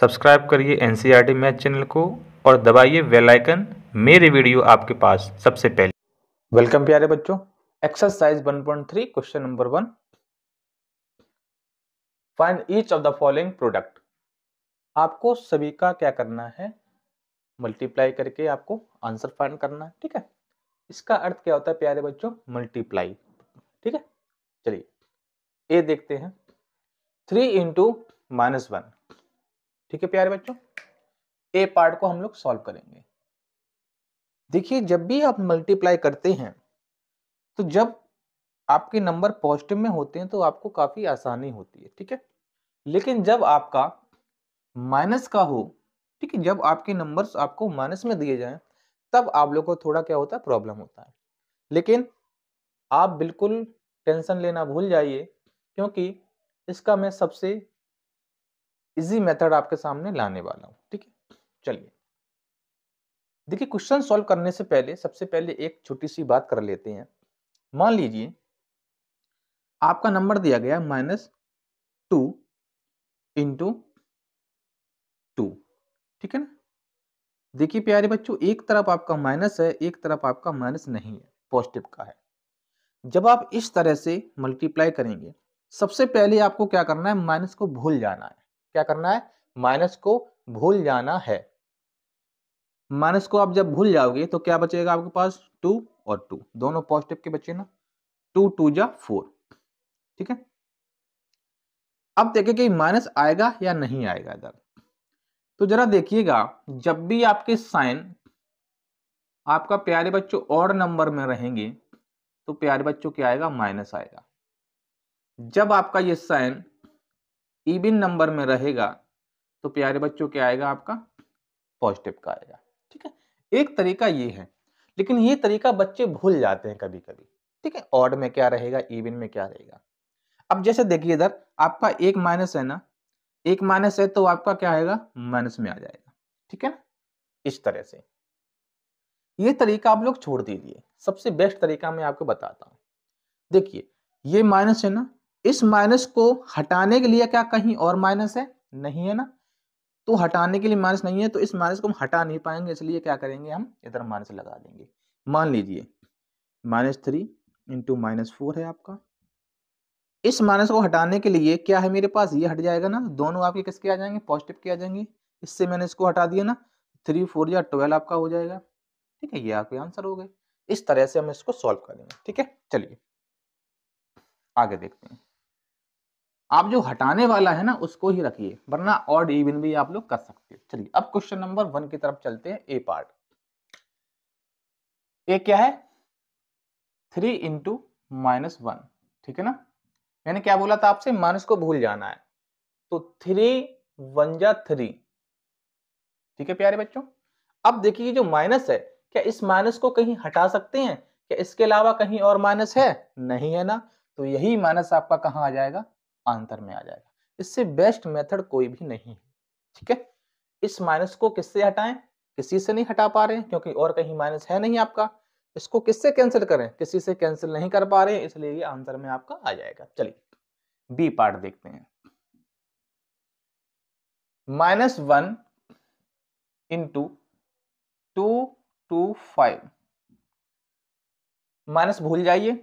subscribe करिए N C R T math channel को और दबाइए वेलाइकन मेरे वीडियो आपके पास सबसे पहले वेलकम प्यारे बच्चों exercise 1.3 question number one find each of the following product आपको सभी का क्या करना है मल्टीप्लाई करके आपको आंसर फाइंड करना है ठीक है इसका अर्थ क्या होता है प्यारे बच्चों मल्टीप्लाई ठीक है चलिए ए देखते हैं थ्री इंटू माइनस वन ठीक है प्यारे बच्चों ए पार्ट को हम लोग सॉल्व करेंगे देखिए जब भी आप मल्टीप्लाई करते हैं तो जब आपके नंबर पॉजिटिव में होते हैं तो आपको काफ़ी आसानी होती है ठीक है लेकिन जब आपका माइनस का हो ठीक है जब आपके नंबर्स आपको माइनस में दिए जाएं तब आप लोग को थोड़ा क्या होता है प्रॉब्लम होता है लेकिन आप बिल्कुल टेंशन लेना भूल जाइए क्योंकि इसका मैं सबसे इजी मेथड आपके सामने लाने वाला हूँ ठीक है चलिए देखिए क्वेश्चन सॉल्व करने से पहले सबसे पहले एक छोटी सी बात कर लेते हैं मान लीजिए आपका नंबर दिया गया माइनस टू इंटू टू ठीक है ना देखिए प्यारे बच्चों एक तरफ आपका माइनस है एक तरफ आपका माइनस नहीं है पॉजिटिव का है जब आप इस तरह से मल्टीप्लाई करेंगे सबसे पहले आपको क्या करना है माइनस को भूल जाना है क्या करना है माइनस को भूल जाना है माइनस को आप जब भूल जाओगे तो क्या बचेगा आपके पास टू और टू दोनों पॉजिटिव के बचे ना टू टू जा फोर ठीक है अब देखिए कि माइनस आएगा या नहीं आएगा इधर तो जरा देखिएगा जब भी आपके साइन आपका प्यारे बच्चों और नंबर में रहेंगे तो प्यारे बच्चों क्या आएगा माइनस आएगा जब आपका ये साइन इविन नंबर में रहेगा तो प्यारे बच्चों क्या आएगा आपका पॉजिटिव का आएगा ठीक है एक तरीका ये है लेकिन ये तरीका बच्चे भूल जाते हैं कभी कभी ठीक है ऑड में क्या रहेगा इविन में क्या रहेगा अब जैसे देखिए इधर आपका एक माइनस है ना एक माइनस है तो आपका क्या आएगा माइनस में आ जाएगा ठीक है ना इस तरह से ये तरीका आप लोग छोड़ दीजिए सबसे बेस्ट तरीका मैं आपको बताता हूं देखिए ये माइनस है ना इस माइनस को हटाने के लिए क्या कहीं और माइनस है नहीं है ना तो हटाने के लिए माइनस नहीं है तो इस माइनस को हम हटा नहीं पाएंगे इसलिए क्या करेंगे हम इधर माइनस लगा देंगे मान लीजिए minus three into minus four है आपका इस माइनस को हटाने के लिए क्या है मेरे पास ये हट जाएगा ना दोनों आपके किसके आ जाएंगे पॉजिटिव के आ जाएंगे इससे मैंने इसको हटा दिया ना थ्री फोर या ट्वेल्व आपका हो जाएगा ठीक है ये आपके आंसर हो गए इस तरह से हम इसको सॉल्व करेंगे ठीक है चलिए आगे देखते हैं आप जो हटाने वाला है ना उसको ही रखिए वरना ऑड इवन भी आप लोग कर सकते हो चलिए अब क्वेश्चन नंबर वन की तरफ चलते हैं ए पार्ट ए क्या है थ्री इंटू माइनस वन ठीक है ना मैंने क्या बोला था आपसे माइनस को भूल जाना है तो थ्री वन जा थ्री ठीक है प्यारे बच्चों अब देखिए जो माइनस है क्या इस माइनस को कहीं हटा सकते हैं क्या इसके अलावा कहीं और माइनस है नहीं है ना तो यही माइनस आपका कहां आ जाएगा आंसर में आ जाएगा इससे बेस्ट मेथड कोई भी नहीं है ठीक है इस माइनस को किससे हटाएं किसी से नहीं हटा पा रहे हैं क्योंकि और कहीं माइनस है नहीं आपका इसको किससे कैंसिल करें किसी से कैंसिल नहीं कर पा रहे हैं इसलिए ये आंसर में आपका आ जाएगा चलिए बी पार्ट देखते हैं minus one into two two five minus भूल जाइए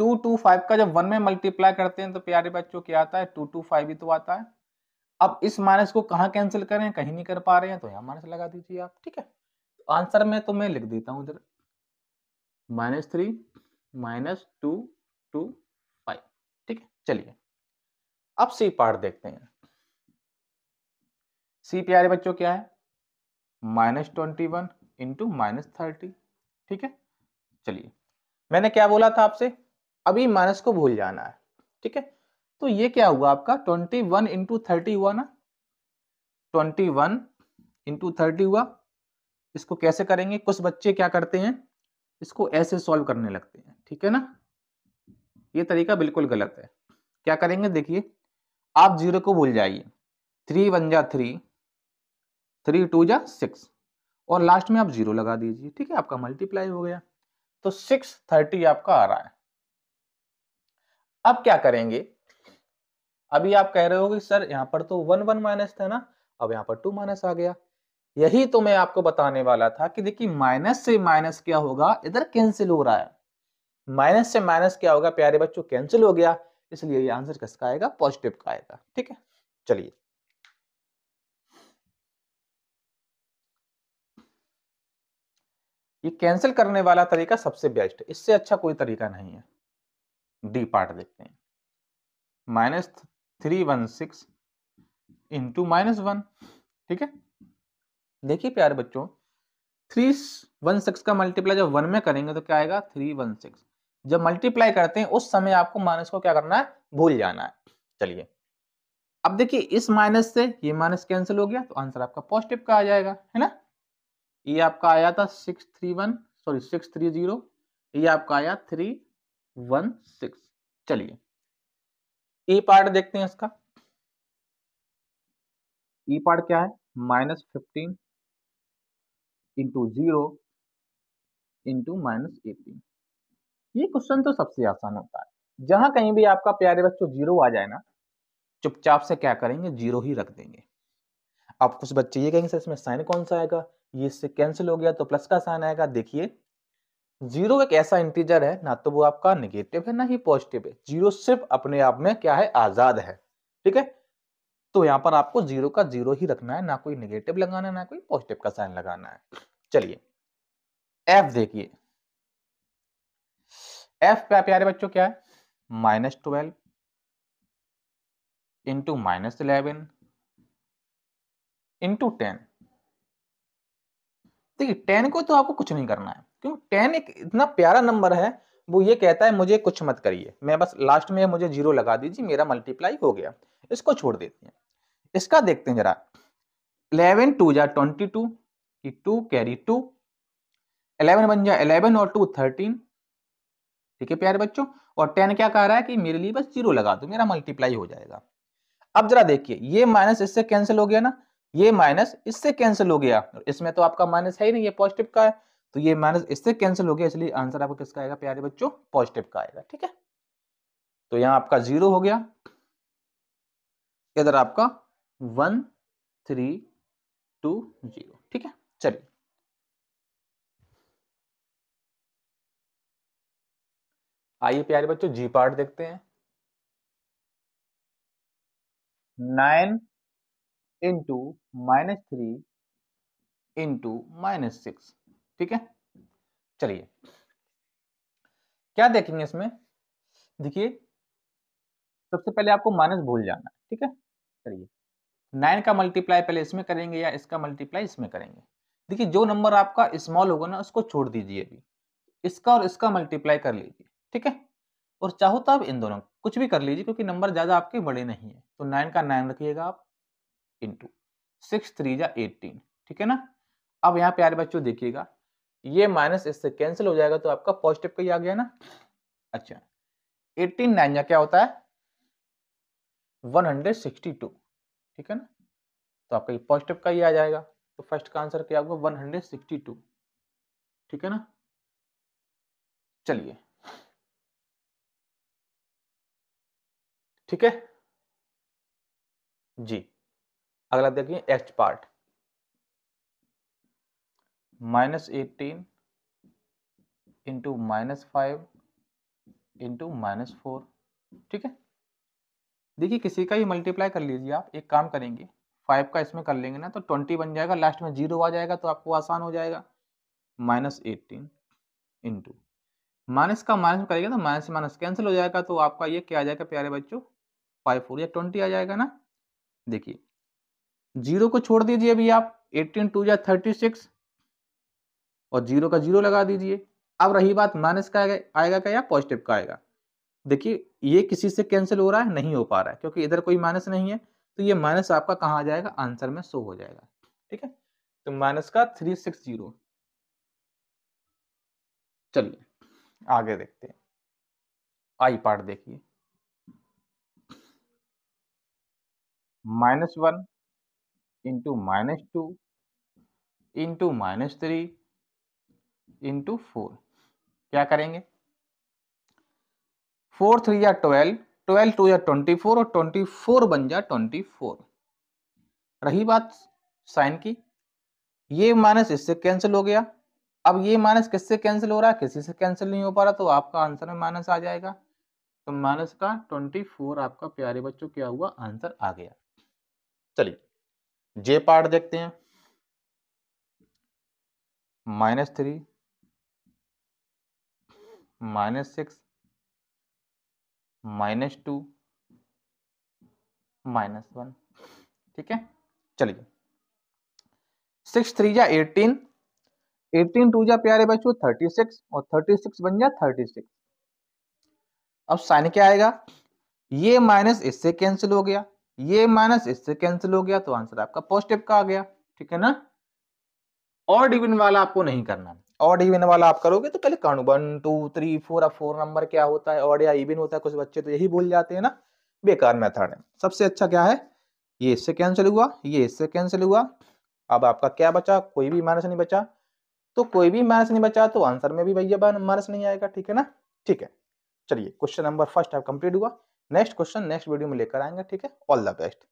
टू टू फाइव का जब वन में मल्टीप्लाई करते हैं तो प्यारे बच्चों क्या आता है टू टू फाइव ही तो आता है अब इस माइनस को कहाँ कैंसिल करें कहीं नहीं कर पा रहे हैं तो यहाँ माइनस लगा दीजिए आप ठीक है आंसर तो में तो मैं लिख देता हूँ इधर minus three minus two two five ठीक है चलिए अब सी पार्ट देखते हैं सी प्यारे बच्चों क्या है minus twenty one into minus thirty ठीक है चलिए मैंने क्या बोला था आपसे अभी माइनस को भूल जाना है ठीक है तो ये क्या हुआ आपका ट्वेंटी वन इंटू थर्टी हुआ ना ट्वेंटी वन इंटू थर्टी हुआ इसको कैसे करेंगे कुछ बच्चे क्या करते हैं इसको ऐसे सॉल्व करने लगते हैं ठीक है ना ये तरीका बिल्कुल गलत है क्या करेंगे देखिए आप जीरो को भूल जाइए थ्री वन जा थ्री थ्री टू जा सिक्स और लास्ट में आप जीरो लगा दीजिए ठीक है आपका मल्टीप्लाई हो गया तो सिक्स थर्टी आपका आ रहा है अब क्या करेंगे अभी आप कह रहे हो कि सर यहाँ पर तो वन वन माइनस था ना अब यहाँ पर टू माइनस आ गया यही तो मैं आपको बताने वाला था कि देखिए माइनस से माइनस क्या होगा इधर कैंसिल हो रहा है माइनस से माइनस क्या होगा प्यारे बच्चों कैंसिल हो गया इसलिए ये आंसर किसका आएगा पॉजिटिव का आएगा ठीक है चलिए ये कैंसिल करने वाला तरीका सबसे बेस्ट है इससे अच्छा कोई तरीका नहीं है डी पार्ट देखते हैं minus three one six into minus one ठीक है देखिए प्यारे बच्चों थ्री वन सिक्स का मल्टीप्लाई जब वन में करेंगे तो क्या आएगा थ्री वन सिक्स जब मल्टीप्लाई करते हैं उस समय आपको माइनस को क्या करना है भूल जाना है चलिए अब देखिए इस माइनस से ये माइनस कैंसिल हो गया तो आंसर आपका पॉजिटिव का आ जाएगा है ना ये आपका आया था six three one sorry six three zero ये आपका आया थ्री वन सिक्स चलिए ई पार्ट देखते हैं इसका ई पार्ट क्या है minus fifteen into zero into minus eighteen ये क्वेश्चन तो सबसे आसान होता है जहां कहीं भी आपका प्यारे बच्चों जीरो आ जाए ना चुपचाप से क्या करेंगे जीरो ही रख देंगे अब कुछ बच्चे ये कहेंगे सर इसमें साइन कौन सा आएगा ये इससे कैंसिल हो गया तो प्लस का साइन आएगा देखिए जीरो एक ऐसा इंटीजर है ना तो वो आपका निगेटिव है ना ही पॉजिटिव है जीरो सिर्फ अपने आप में क्या है आजाद है ठीक है तो यहां पर आपको जीरो का जीरो ही रखना है ना कोई निगेटिव लगाना है ना कोई पॉजिटिव का साइन लगाना है चलिए एफ देखिए एफ पे प्यारे बच्चों क्या है minus twelve into minus eleven into ten देखिए टेन को तो आपको कुछ नहीं करना है क्यों टेन एक इतना प्यारा नंबर है वो ये कहता है मुझे कुछ मत करिए मैं बस लास्ट में मुझे जीरो लगा दीजिए मेरा मल्टीप्लाई हो गया इसको छोड़ देते हैं इसका देखते हैं जरा इलेवन टू जा ट्वेंटी टू की टू कैरी टू एलेवन बन जा एलेवन और टू थर्टीन ठीक है प्यारे बच्चों और टेन क्या कह रहा है कि मेरे लिए बस जीरो लगा दो मेरा मल्टीप्लाई हो जाएगा अब जरा देखिए ये माइनस इससे कैंसिल हो गया ना ये माइनस इससे कैंसिल हो गया इसमें तो आपका माइनस है ही नहीं ये पॉजिटिव का है तो ये माइनस इससे कैंसिल हो गया इसलिए आंसर आपका किसका आएगा प्यारे बच्चों पॉजिटिव का आएगा ठीक है तो यहां आपका जीरो हो गया इधर आपका वन थ्री टू जीरो ठीक है चलिए आइए प्यारे बच्चों जी पार्ट देखते हैं nine into minus three into minus six ठीक है चलिए क्या देखेंगे इसमें देखिए सबसे पहले आपको माइनस भूल जाना ठीक है चलिए नाइन का मल्टीप्लाई पहले इसमें करेंगे या इसका मल्टीप्लाई इसमें करेंगे देखिए जो नंबर आपका स्मॉल होगा ना उसको छोड़ दीजिए अभी इसका और इसका मल्टीप्लाई कर लीजिए ठीक है और चाहो तो आप इन दोनों कुछ भी कर लीजिए क्योंकि नंबर ज़्यादा आपके बड़े नहीं है तो नाइन का नाइन रखिएगा आप इंटू सिक्स थ्री या एटीन ठीक है ना अब यहाँ प्यारे बच्चों देखिएगा ये माइनस इससे कैंसिल हो जाएगा तो आपका पॉजिटिव का ही आ गया ना अच्छा एटीन नाइन या क्या होता है टू ठीक है ना तो आपका ये पॉजिटिव का ही आ जाएगा तो फर्स्ट का आंसर क्या होगा टू ठीक है ना चलिए ठीक है जी अगला देखिए next part minus eighteen into minus five into minus four ठीक है देखिए किसी का ही मल्टीप्लाई कर लीजिए आप एक काम करेंगे फाइव का इसमें कर लेंगे ना तो ट्वेंटी बन जाएगा लास्ट में जीरो आ जाएगा तो आपको आसान हो जाएगा माइनस एटीन इंटू माइनस का माइनस करेंगे तो माइनस माइनस कैंसिल हो जाएगा तो आपका ये क्या आ जाएगा प्यारे बच्चों फाइव फोर या ट्वेंटी आ जाएगा ना देखिए जीरो को छोड़ दीजिए अभी आप एटीन टू या थर्टी सिक्स और जीरो का जीरो लगा दीजिए अब रही बात माइनस का आएगा क्या या पॉजिटिव का आएगा देखिए ये किसी से कैंसिल हो रहा है नहीं हो पा रहा है क्योंकि इधर कोई माइनस नहीं है तो ये माइनस आपका कहाँ आ जाएगा आंसर में सो हो जाएगा ठीक है तो माइनस का थ्री सिक्स जीरो चलिए आगे देखते हैं आई पार्ट देखिए minus one into minus two into minus three into four क्या करेंगे फोर थ्री या ट्वेल्व ट्वेल्व टू या ट्वेंटी फोर और ट्वेंटी फोर बन जा ट्वेंटी फोर रही बात साइन की ये माइनस इससे कैंसिल हो गया अब ये माइनस किससे कैंसिल हो रहा है किसी से कैंसिल नहीं हो पा रहा तो आपका आंसर में माइनस आ जाएगा तो माइनस का ट्वेंटी फोर आपका प्यारे बच्चों क्या हुआ आंसर आ गया चलिए जे पार्ट देखते हैं minus three minus six minus two minus one ठीक है चलिए सिक्स थ्री जा एटीन एटीन टू जा प्यारे बच्चों थर्टी सिक्स और थर्टी सिक्स बन जा थर्टी सिक्स अब साइन क्या आएगा ये माइनस इससे कैंसिल हो गया ये माइनस इससे कैंसिल हो गया तो आंसर आपका पॉजिटिव का आ गया ठीक है ना और डिविन वाला आपको नहीं करना ऑड इवन वाला आप करोगे तो पहले कानू वन टू थ्री फोर अब फोर नंबर क्या होता है ऑड या इवन होता है कुछ बच्चे तो यही भूल जाते हैं ना बेकार मेथड है सबसे अच्छा क्या है ये इससे कैंसिल हुआ ये इससे कैंसिल हुआ अब आपका क्या बचा कोई भी माइनस नहीं बचा तो कोई भी माइनस नहीं बचा तो आंसर में भी भैया माइनस नहीं आएगा ठीक है ना ठीक है चलिए क्वेश्चन नंबर फर्स्ट आप कंप्लीट हुआ नेक्स्ट क्वेश्चन नेक्स्ट वीडियो में लेकर आएंगे ठीक है ऑल द बेस्ट